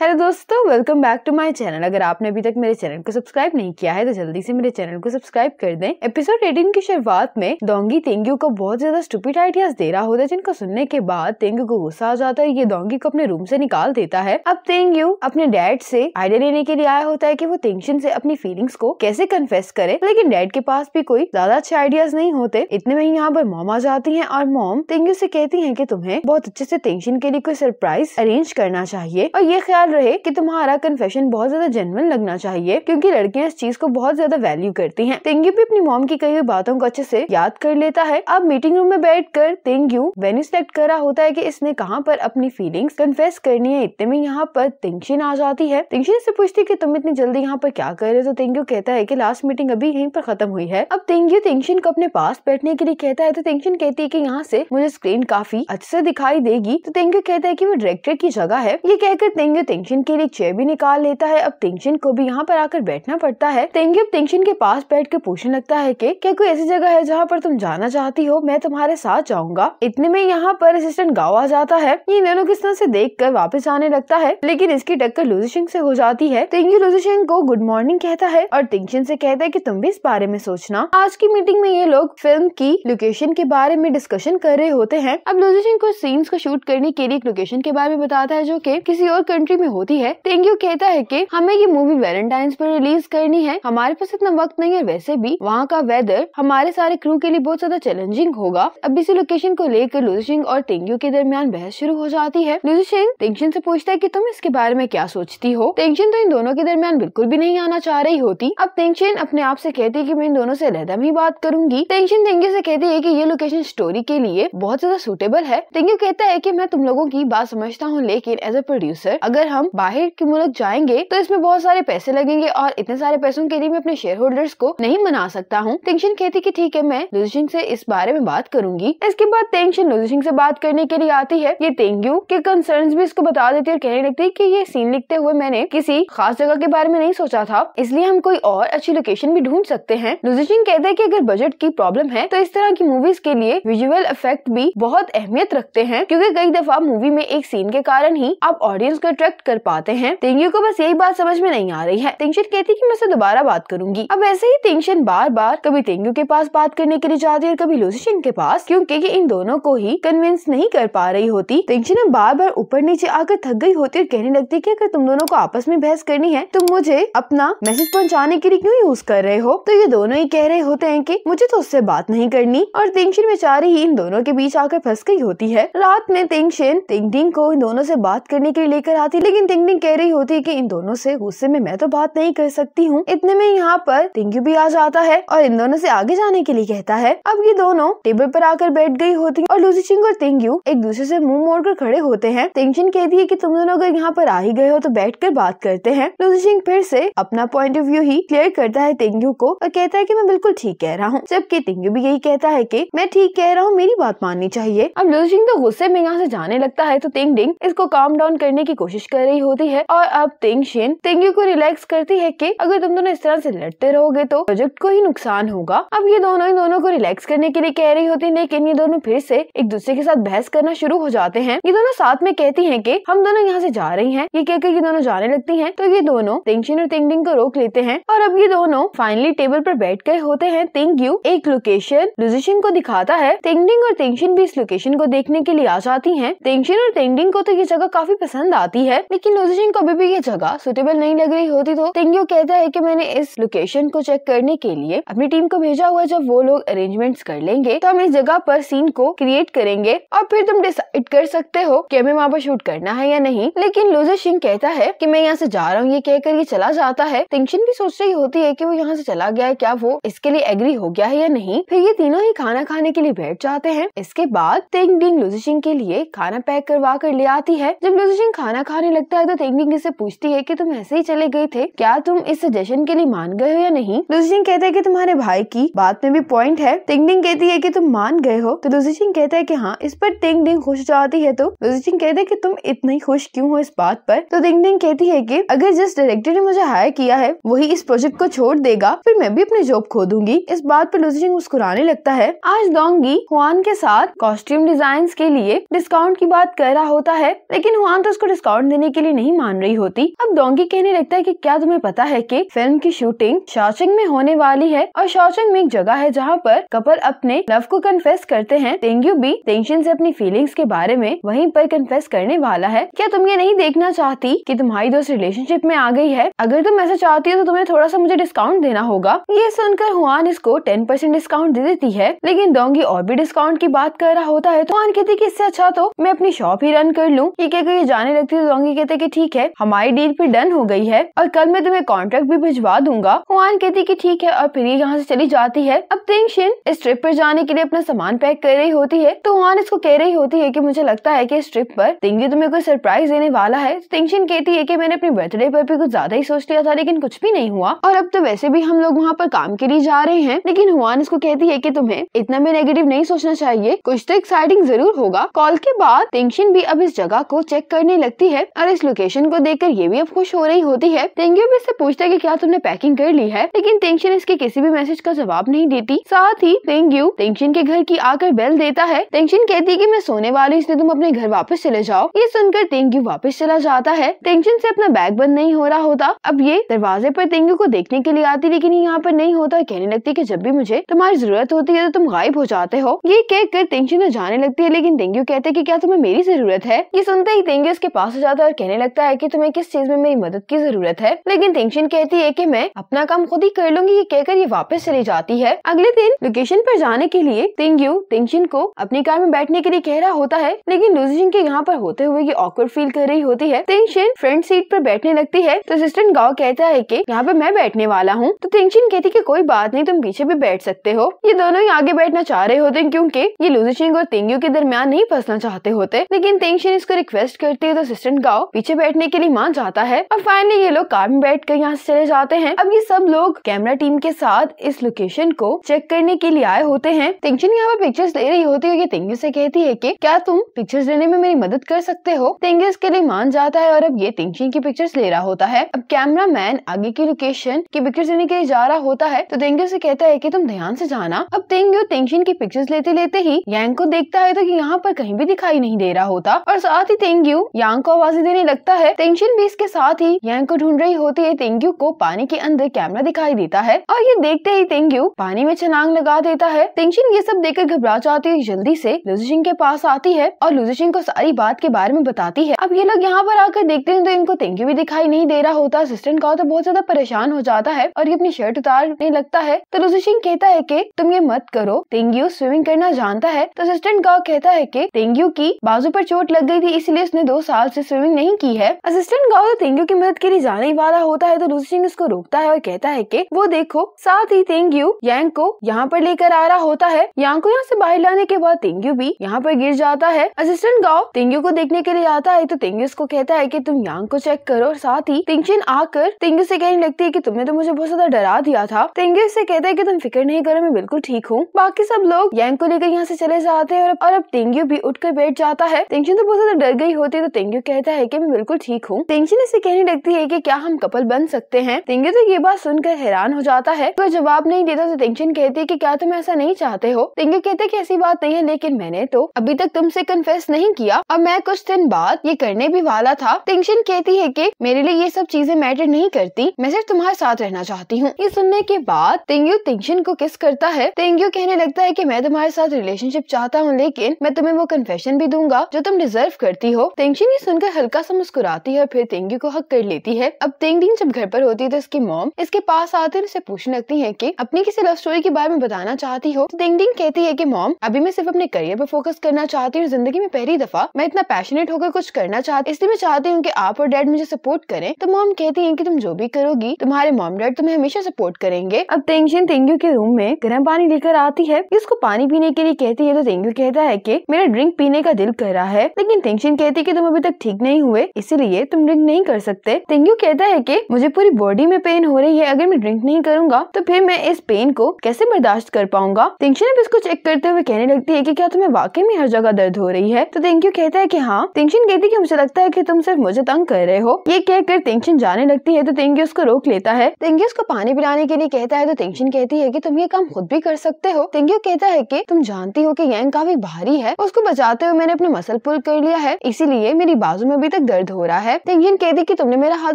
hello दोस्तों welcome back to my channel अगर आपने अभी तक मेरे चैनल को सब्सक्राइब नहीं किया है तो जल्दी से मेरे चैनल को सब्सक्राइब कर दें एपिसोड एटीन की शुरुआत में डोंगी तेंगू को बहुत ज्यादा स्टूपिड आइडियाज दे रहा होता है जिनको सुनने के बाद तेंगू को गुस्सा आ जाता है ये डोंगी को अपने रूम से निकाल देता है अब तेंगू अपने डैड से आइडिया लेने के लिए आया होता है की वो टेंशन से अपनी फीलिंग्स को कैसे कन्फेस करे लेकिन डैड के पास भी कोई ज्यादा अच्छे आइडियाज नहीं होते इतने में यहाँ पर मोम आ जाती है और मोम तेंगू से कहती है की तुम्हें बहुत अच्छे से टेंशन के लिए कोई सरप्राइज अरेंज करना चाहिए और ये ख्याल ख्याल रहे कि तुम्हारा कन्फेशन बहुत ज्यादा जेनवन लगना चाहिए क्योंकि लड़कियां इस चीज को बहुत ज्यादा वैल्यू करती हैं तेंगू भी अपनी मॉम की कही हुई बातों को अच्छे से याद कर लेता है अब मीटिंग रूम में बैठ कर तेंगू वेन्यू सिलेक्ट रहा होता है की इसने कहाँ पर अपनी फीलिंग कन्फेस करनी है इतने में यहाँ पर तिंगशिन आ जाती है तिंगशिन से पूछती की तुम इतनी जल्दी यहाँ पर क्या कर रहे हो तो तेंगू कहता है की लास्ट मीटिंग अभी यहीं पर खत्म हुई है अब तेंगू तेंगशिन को अपने पास बैठने के लिए कहता है तो तेंगशिन कहती है की यहाँ से मुझे स्क्रीन काफी अच्छे से दिखाई देगी तो तेंगू कहता है की वो डायरेक्टर की जगह है ये कहकर तेंगू तेंगशन के लिए चेयर भी निकाल लेता है अब तेंगशन को भी यहाँ पर आकर बैठना पड़ता है अब तेंगशन के पास बैठ कर पूछने लगता है की क्या कोई ऐसी जगह है जहाँ पर तुम जाना चाहती हो मैं तुम्हारे साथ जाऊंगा इतने में यहाँ पर असिस्टेंट गाँव आ जाता है ये नैनो किस तरह से देख कर वापस जाने लगता है लेकिन इसकी टक्कर सिंह से हो जाती है तेंगी लूजीशिंग को गुड मॉर्निंग कहता है और तेंगशन से कहता है की तुम भी इस बारे में सोचना आज की मीटिंग में ये लोग फिल्म की लोकेशन के बारे में डिस्कशन कर रहे होते हैं अब सिंह को सीन्स को शूट करने के लिए एक लोकेशन के बारे में बताता है जो की किसी और कंट्री में में होती है तेंगू कहता है की हमें ये मूवी वेलेंटाइन पर रिलीज करनी है हमारे पास इतना वक्त नहीं है वैसे भी वहाँ का वेदर हमारे सारे क्रू के लिए बहुत ज्यादा चैलेंजिंग होगा अब इसी लोकेशन को लेकर लुजिशिंग और तेंगू के दरमियान बहस शुरू हो जाती है लुजिशिंग टेंशन ऐसी पूछता है की तुम इसके बारे में क्या सोचती हो टेंशन तो इन दोनों के दरमियान बिल्कुल भी नहीं आना चाह रही होती अब टेंशन अपने आप ऐसी कहती है की मैं इन दोनों ऐसी रहदम ही बात करूंगी टेंशन तेंगू ऐसी कहती है की ये लोकेशन स्टोरी के लिए बहुत ज्यादा सुटेबल है तेंगू कहता है की मैं तुम लोगों की बात समझता हूँ लेकिन एज ए प्रोड्यूसर अगर हम बाहर के मुल्क जाएंगे तो इसमें बहुत सारे पैसे लगेंगे और इतने सारे पैसों के लिए मैं अपने शेयर होल्डर्स को नहीं मना सकता हूँ टेंशन कहती की ठीक है मैं लुजिंग से इस बारे में बात करूंगी इसके बाद टेंशन लुजिंग से बात करने के लिए आती है ये तेंगू के कंसर्न भी इसको बता देती है और कहने लगती है की ये सीन लिखते हुए मैंने किसी खास जगह के बारे में नहीं सोचा था इसलिए हम कोई और अच्छी लोकेशन भी ढूंढ सकते हैं लुजिंग कहते हैं की अगर बजट की प्रॉब्लम है तो इस तरह की मूवीज के लिए विजुअल इफेक्ट भी बहुत अहमियत रखते हैं क्योंकि कई दफा मूवी में एक सीन के कारण ही आप ऑडियंस को अट्रैक्ट कर पाते हैं तेंगियो को बस यही बात समझ में नहीं आ रही है तेंगशन कहती की मैं उसे दोबारा बात करूंगी अब ऐसे ही तेंगशन बार बार कभी तेंगियो के पास बात करने के लिए जाती और कभी लूसीशिन के पास क्यूँकी इन दोनों को ही कन्विंस नहीं कर पा रही होती तेंगशन बार बार ऊपर नीचे आकर थक गई होती और कहने लगती की अगर तुम दोनों को आपस में बहस करनी है तो मुझे अपना मैसेज पहुँचाने के लिए क्यूँ यूज कर रहे हो तो ये दोनों ही कह रहे होते हैं की मुझे तो उससे बात नहीं करनी और तेंगशन बेचारी ही इन दोनों के बीच आकर फंस गई होती है रात में तेंगशन तेंगडिंग को इन दोनों से बात करने के लिए लेकर आती लेकिन लेकिन टिंग कह रही होती है कि इन दोनों से गुस्से में मैं तो बात नहीं कर सकती हूँ इतने में यहाँ पर टिंगू भी आ जाता है और इन दोनों से आगे जाने के लिए कहता है अब ये दोनों टेबल पर आकर बैठ गई होती और लूसी चिंग और तेंगू एक दूसरे से मुंह मोड़ कर खड़े होते हैं टिंगचिन कहती है कि तुम दोनों अगर यहाँ पर आ ही गए हो तो बैठ कर बात करते हैं लूसी चिंग फिर से अपना पॉइंट ऑफ व्यू ही क्लियर करता है तेंगू को और कहता है की मैं बिल्कुल ठीक कह रहा हूँ जबकि तेंगू भी यही कहता है की मैं ठीक कह रहा हूँ मेरी बात माननी चाहिए अब लूसी चिंग तो गुस्से में यहाँ से जाने लगता है तो टिंग टिंग इसको काम डाउन करने की कोशिश कर रही होती है और अब तेंग शेन तेंगू को रिलैक्स करती है कि अगर तुम दोनों इस तरह से लड़ते रहोगे तो प्रोजेक्ट को ही नुकसान होगा अब ये दोनों ही दोनों को रिलैक्स करने के लिए कह रही होती है लेकिन ये दोनों फिर से एक दूसरे के साथ बहस करना शुरू हो जाते हैं ये दोनों साथ में कहती है की हम दोनों यहाँ से जा रही है ये कहकर ये दोनों जाने लगती है तो ये दोनों शेन और तेंगडिंग को रोक लेते हैं और अब ये दोनों फाइनली टेबल पर बैठ गए होते हैं यू एक लोकेशन लोजिशन को दिखाता है तेंगडिंग और तेंगशिन भी इस लोकेशन को देखने के लिए आ जाती है तेंगशिन और तेंगडिंग को तो ये जगह काफी पसंद आती है लेकिन को अभी भी ये जगह सुटेबल नहीं लग रही होती तो तेंग्यो कहता है की मैंने इस लोकेशन को चेक करने के लिए अपनी टीम को भेजा हुआ जब वो लोग अरेंजमेंट्स कर लेंगे तो हम इस जगह पर सीन को क्रिएट करेंगे और फिर तुम डिसाइड कर सकते हो की हमें वहाँ पर शूट करना है या नहीं लेकिन लोजर सिंह कहता है की मैं यहाँ ऐसी जा रहा हूँ ये कहकर ये चला जाता है टेंशन भी सोच रही होती है की वो यहाँ ऐसी चला गया है क्या वो इसके लिए एग्री हो गया है या नहीं फिर ये तीनों ही खाना खाने के लिए बैठ जाते हैं इसके बाद तेंग डिंग लोजिशिंग सिंह के लिए खाना पैक करवा कर ले आती है जब लोजिशिंग सिंह खाना खाने लगता है तो थिंकिंग इसे पूछती है कि तुम ऐसे ही चले गए थे क्या तुम इस सजेशन के लिए मान गए हो या नहीं दूसरी कहता है कि तुम्हारे भाई की बात में भी पॉइंट है थिंकिंग कहती है कि तुम मान गए हो तो दूसरी कहता है कि हाँ इस पर डिंग खुश जाती है तो दूसरी कहते हैं कि तुम इतनी खुश क्यों हो इस बात पर तो डिंग कहती है कि अगर जिस डायरेक्टर ने मुझे हायर किया है वही इस प्रोजेक्ट को छोड़ देगा फिर मैं भी अपनी जॉब खो दूंगी इस बात पर सिंह मुस्कुराने लगता है आज डोंगी हुआन के साथ कॉस्ट्यूम डिजाइन के लिए डिस्काउंट की बात कर रहा होता है लेकिन हुआन तो उसको डिस्काउंट देने करने के लिए नहीं मान रही होती अब डोंगी कहने लगता है कि क्या तुम्हें पता है कि फिल्म की शूटिंग शाचंग में होने वाली है और शाचंग में एक जगह है जहाँ पर कपल अपने लव को कन्फेस करते हैं तेंगू भी टेंशन से अपनी फीलिंग्स के बारे में वहीं पर कन्फेस करने वाला है क्या तुम ये नहीं देखना चाहती कि तुम्हारी दोस्त रिलेशनशिप में आ गई है अगर तुम ऐसा चाहती हो तो तुम्हें थोड़ा सा मुझे डिस्काउंट देना होगा ये सुनकर हुआन इसको टेन परसेंट डिस्काउंट दे देती है लेकिन डोंगी और भी डिस्काउंट की बात कर रहा होता है तो हुआन कहती है की इससे अच्छा तो मैं अपनी शॉप ही रन कर लूँ ये कहकर ये जाने लगती है तो डोंगी कहते हैं कि ठीक है हमारी डील भी डन हो गई है और कल मैं तुम्हें कॉन्ट्रैक्ट भी भिजवा दूंगा हुआन कहती कि ठीक है और फिर यहाँ से चली जाती है अब तेंग शिन इस ट्रिप पर जाने के लिए अपना सामान पैक कर रही होती है तो हुआन इसको कह रही होती है की मुझे लगता है की इस ट्रिप पर तेंगी तुम्हें कोई सरप्राइज देने वाला है तो तेंग शिन कहती है की मैंने अपने बर्थडे पर भी कुछ ज्यादा ही सोच लिया था लेकिन कुछ भी नहीं हुआ और अब तो वैसे भी हम लोग वहाँ पर काम के लिए जा रहे हैं लेकिन हुआन इसको कहती है की तुम्हें इतना भी नेगेटिव नहीं सोचना चाहिए कुछ तो एक्साइटिंग जरूर होगा कॉल के बाद तेंगशिन भी अब इस जगह को चेक करने लगती है और और इस लोकेशन को देखकर ये भी अब खुश हो रही होती है तेंगियो भी इससे पूछता है कि क्या तुमने पैकिंग कर ली है लेकिन टेंशन इसके किसी भी मैसेज का जवाब नहीं देती साथ ही तेंगियो टेंशन के घर की आकर बेल देता है टेंशन कहती है की मैं सोने वाली इसलिए तुम अपने घर वापस चले जाओ ये सुनकर तेंगियो वापस चला जाता है टेंशन से अपना बैग बंद नहीं हो रहा होता अब ये दरवाजे पर तेंगियो को देखने के लिए आती लेकिन यहाँ पर नहीं होता कहने लगती की जब भी मुझे तुम्हारी जरूरत होती है तो तुम गायब हो जाते हो ये कहकर टेंशन जाने लगती है लेकिन तेंगियो कहते हैं की क्या तुम्हें मेरी जरूरत है ये सुनते ही तेंगियो उसके पास हो जाता है कहने लगता है कि तुम्हें किस चीज में मेरी मदद की जरूरत है लेकिन टेंशन कहती है कि मैं अपना काम खुद ही कर लूंगी ये कहकर ये वापस चली जाती है अगले दिन लोकेशन पर जाने के लिए तिंग यू को अपनी कार में बैठने के लिए कह रहा होता है लेकिन लूजिंग के यहाँ पर होते हुए ये ऑकवर्ड फील कर रही होती है टेंशन फ्रंट सीट पर बैठने लगती है तो असिस्टेंट गाँव कहता है की यहाँ पे मैं बैठने वाला हूँ तो टेंशन कहती की कोई बात नहीं तुम पीछे भी बैठ सकते हो ये दोनों ही आगे बैठना चाह रहे होते क्योंकि ये लूजिशिंग और तेंगयू के दरमियान नहीं फंसना चाहते होते लेकिन तेंगशन इसको रिक्वेस्ट करती है तो असिस्टेंट गाओ पीछे बैठने के लिए मान जाता है और फाइनली ये लोग कार में बैठ कर यहाँ से चले जाते हैं अब ये सब लोग कैमरा टीम के साथ इस लोकेशन को चेक करने के लिए आए होते हैं तिंगचन यहाँ पर पिक्चर्स ले रही होती है तेंगू से कहती है की क्या तुम पिक्चर्स लेने में मेरी मदद कर सकते हो तेंगू इसके लिए मान जाता है और अब ये तिंगचिन की पिक्चर्स ले रहा होता है अब कैमरा मैन आगे की लोकेशन की पिक्चर्स लेने के लिए जा रहा होता है तो तेंगू से कहता है की तुम ध्यान ऐसी जाना अब तेंगू तेंगचिन की पिक्चर्स लेते लेते ही यांग को देखता है तो यहाँ पर कहीं भी दिखाई नहीं दे रहा होता और साथ ही तेंगू यांग को आवाजें देने देने लगता है टेंशन भी इसके साथ ही यांग को ढूंढ रही होती है तेंगू को पानी के अंदर कैमरा दिखाई देता है और ये देखते ही तेंगू पानी में छलांग लगा देता है टेंशन ये सब देखकर घबरा जाती है जल्दी से लुजिशिंग के पास आती है और लुजिशिंग को सारी बात के बारे में बताती है अब ये लोग यहाँ पर आकर देखते हैं तो इनको तेंगू भी दिखाई नहीं दे रहा होता असिस्टेंट का तो बहुत ज्यादा परेशान हो जाता है और ये अपनी शर्ट उतारने लगता है तो लुजिशिंग कहता है की तुम ये मत करो तेंगू स्विमिंग करना जानता है तो असिस्टेंट गाँव कहता है की तेंगू की बाजू पर चोट लग गई थी इसलिए उसने दो साल से स्विमिंग नहीं नहीं की है असिस्टेंट गाओ तेंगू की मदद के लिए जाने वाला होता है तो रूसी उसको रोकता है और कहता है की वो देखो साथ ही तेंगू यांग को यहाँ पर लेकर आ रहा होता है यांग को यहाँ से बाहर लाने के बाद तेंगू भी यहाँ पर गिर जाता है असिस्टेंट गाँव तेंगू को देखने के लिए आता है तो तेंगू उसको कहता है की तुम यांग को चेक करो और साथ ही तिंगचिन आकर तेंगू से कहने लगती है की तुमने तो मुझे बहुत ज्यादा डरा दिया था तेंगू इससे कहता है की तुम फिक्र नहीं करो मैं बिल्कुल ठीक हूँ बाकी सब लोग यांग को लेकर यहाँ से चले जाते हैं और अब तेंगू भी उठकर बैठ जाता है तेंगचिन तो बहुत ज्यादा डर गई होती है तो तेंगू कहता है लेके मैं बिल्कुल ठीक हूँ टेंशन इसे कहने लगती है की क्या हम कपल बन सकते हैं तेंगे तो ये बात सुनकर हैरान हो जाता है कोई जवाब नहीं देता तो टेंशन कहती है कि क्या तुम ऐसा नहीं चाहते हो तेंगे कहते कि ऐसी बात नहीं है लेकिन मैंने तो अभी तक तुमसे कन्फेस नहीं किया और मैं कुछ दिन बाद ये करने भी वाला था टेंशन कहती है की मेरे लिए ये सब चीजें मैटर नहीं करती मैं सिर्फ तुम्हारे साथ रहना चाहती हूँ ये सुनने के बाद तेंगू टेंशन को किस करता है तेंगू कहने लगता है की मैं तुम्हारे साथ रिलेशनशिप चाहता हूँ लेकिन मैं तुम्हें वो कन्फेशन भी दूंगा जो तुम डिजर्व करती हो टेंशन ये सुनकर हल्का हल्का सा मुस्कुराती है फिर तेंगी को हक कर लेती है अब तेंगडिंग जब घर पर होती है तो इसकी मॉम इसके पास आते उसे पूछने लगती है की अपनी किसी लव स्टोरी के बारे में बताना चाहती हो तो तेंगडिंग कहती है की मॉम अभी मैं सिर्फ अपने करियर पर फोकस करना चाहती हूँ जिंदगी में पहली दफा मैं इतना पैशनेट होकर कुछ करना चाहती इसलिए मैं चाहती हूँ की आप और डैड मुझे सपोर्ट करें तो मॉम कहती है की तुम जो भी करोगी तुम्हारे मॉम डैड तुम्हें हमेशा सपोर्ट करेंगे अब तेंगशिन तेंगू के रूम में गर्म पानी लेकर आती है इसको पानी पीने के लिए कहती है तो तेंगू कहता है की मेरा ड्रिंक पीने का दिल कर रहा है लेकिन तेंगशिन कहती है की तुम अभी तक ठीक नहीं हुए इसीलिए तुम ड्रिंक नहीं कर सकते तेंगू कहता है की मुझे पूरी बॉडी में पेन हो रही है अगर मैं ड्रिंक नहीं करूंगा तो फिर मैं इस पेन को कैसे बर्दाश्त कर पाऊंगा तिंगशन अब इसको चेक करते हुए कहने लगती है की क्या तुम्हें वाकई में हर जगह दर्द हो रही है तो तेंगू कहता है की हाँ तिंगशन कहती है की मुझे लगता है की तुम सिर्फ मुझे तंग कर रहे हो ये कहकर टेंशन जाने लगती है तो तेंगू उसको रोक लेता है तेंगू उसको पानी पिलाने के लिए कहता है तो टेंशन कहती है की तुम ये काम खुद भी कर सकते हो तेंगू कहता है की तुम जानती हो की यंग काफी भारी है उसको बचाते हुए मैंने अपना मसल पुल कर लिया है इसीलिए मेरी बाजू में अभी तक दर्द हो रहा है तंगीन कहती की तुमने मेरा हाथ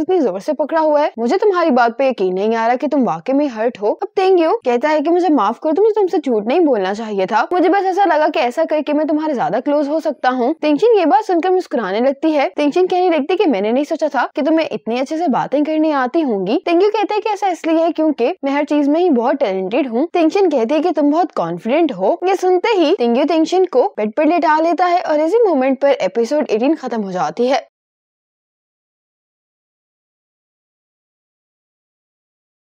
इतनी जोर से पकड़ा हुआ है मुझे तुम्हारी बात पे यकीन नहीं आ रहा की तुम वाकई में हर्ट हो अब तेंगियो कहता है की मुझे माफ करो तुम्हें मुझे तुमसे झूठ नहीं बोलना चाहिए था मुझे बस ऐसा लगा की ऐसा करके मैं तुम्हारे ज्यादा क्लोज हो सकता हूँ टेंशन ये बात सुनकर मुस्कुराने लगती है तेंगचिन कहने लगती की मैंने नहीं सोचा था की तुम्हें इतनी अच्छे से बातें करनी आती होंगी तेंगे कहते हैं की ऐसा इसलिए है क्यूँकी मैं हर चीज में ही बहुत टैलेंटेड हूँ तेंगचिन कहती है की तुम बहुत कॉन्फिडेंट हो ये सुनते ही तेंगियो टेंशन को बेड पर लेटा लेता है और इसी मोमेंट पर एपिसोड 18 खत्म हो जाती है